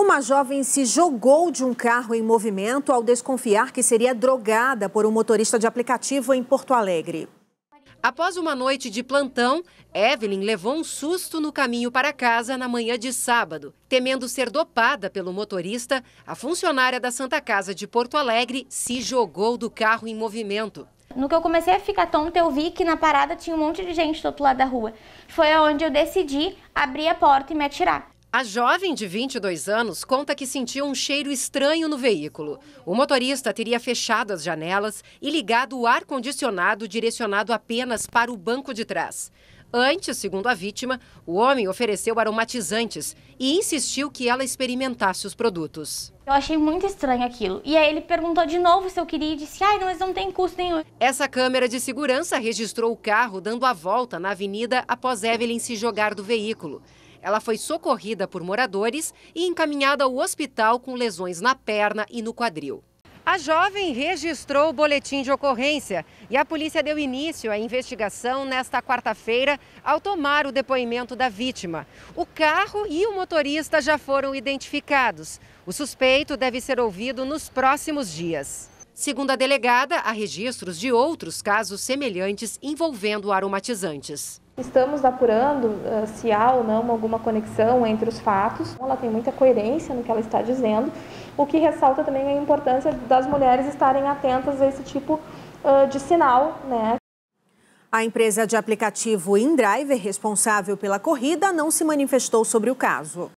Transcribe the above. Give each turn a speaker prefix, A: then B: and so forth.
A: Uma jovem se jogou de um carro em movimento ao desconfiar que seria drogada por um motorista de aplicativo em Porto Alegre.
B: Após uma noite de plantão, Evelyn levou um susto no caminho para casa na manhã de sábado. Temendo ser dopada pelo motorista, a funcionária da Santa Casa de Porto Alegre se jogou do carro em movimento. No que eu comecei a ficar tonta, eu vi que na parada tinha um monte de gente do outro lado da rua. Foi onde eu decidi abrir a porta e me atirar. A jovem de 22 anos conta que sentiu um cheiro estranho no veículo. O motorista teria fechado as janelas e ligado o ar-condicionado direcionado apenas para o banco de trás. Antes, segundo a vítima, o homem ofereceu aromatizantes e insistiu que ela experimentasse os produtos.
C: Eu achei muito estranho aquilo. E aí ele perguntou de novo se eu queria
B: e disse: ai, mas não tem custo nenhum. Essa câmera de segurança registrou o carro dando a volta na avenida após Evelyn se jogar do veículo. Ela foi socorrida por moradores e encaminhada ao hospital com lesões na perna e no quadril. A jovem registrou o boletim de ocorrência e a polícia deu início à investigação nesta quarta-feira ao tomar o depoimento da vítima. O carro e o motorista já foram identificados. O suspeito deve ser ouvido nos próximos dias. Segundo a delegada, há registros de outros casos semelhantes envolvendo aromatizantes.
C: Estamos apurando uh, se há ou não alguma conexão entre os fatos. Ela tem muita coerência no que ela está dizendo, o que ressalta também a importância das mulheres estarem atentas a esse tipo uh, de sinal, né?
A: A empresa de aplicativo InDriver, responsável pela corrida, não se manifestou sobre o caso.